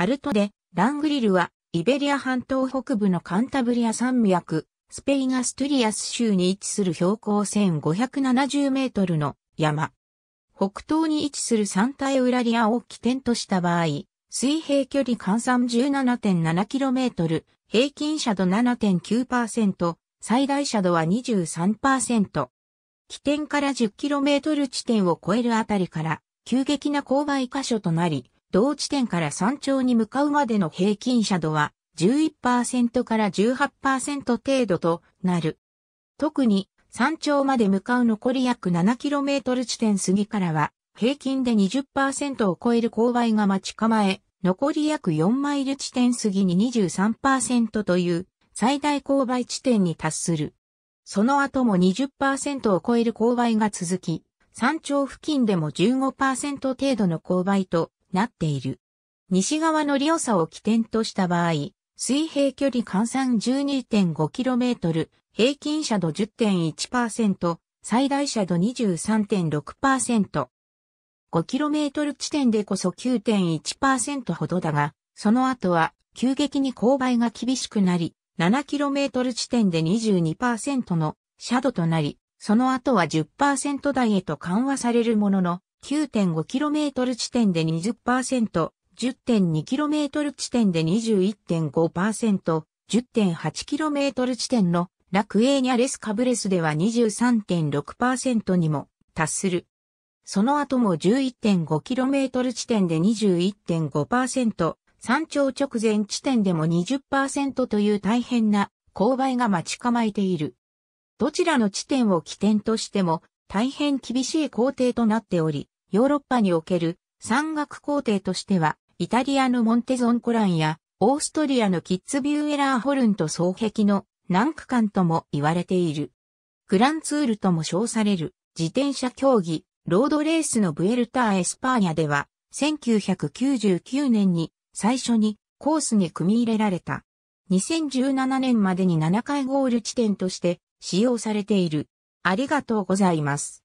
アルトデ・ラングリルは、イベリア半島北部のカンタブリア山脈、スペインアストゥリアス州に位置する標高1570メートルの山。北東に位置するサンタエウラリアを起点とした場合、水平距離換算 17.7km、平均斜度7.9%、最大斜度は23%。起点から 10km 地点を超えるあたりから、急激な勾配箇所となり、同地点から山頂に向かうまでの平均斜度は11%から18%程度となる。特に山頂まで向かう残り約 7km 地点過ぎからは平均で20%を超える勾配が待ち構え、残り約4マイル地点過ぎに23%という最大勾配地点に達する。その後も20%を超える勾配が続き、山頂付近でも15%程度の勾配となっている。西側の利用サを起点とした場合、水平距離換算 12.5km、平均斜度10.1%、最大斜度23.6%。5km 地点でこそ9.1%ほどだが、その後は急激に勾配が厳しくなり、7km 地点で22%の斜度となり、その後は10%台へと緩和されるものの、9.5km 地点で20%、10.2km 地点で21.5%、10.8km 地点のラクエーニャレスカブレスでは23.6%にも達する。その後も 11.5km 地点で21.5%、山頂直前地点でも20%という大変な勾配が待ち構えている。どちらの地点を起点としても大変厳しい皇帝となっており、ヨーロッパにおける山岳皇帝としては、イタリアのモンテゾンコランや、オーストリアのキッツビューエラーホルンと双壁の南区間とも言われている。グランツールとも称される自転車競技、ロードレースのブエルターエスパーニャでは、1999年に最初にコースに組み入れられた。2017年までに7回ゴール地点として使用されている。ありがとうございます。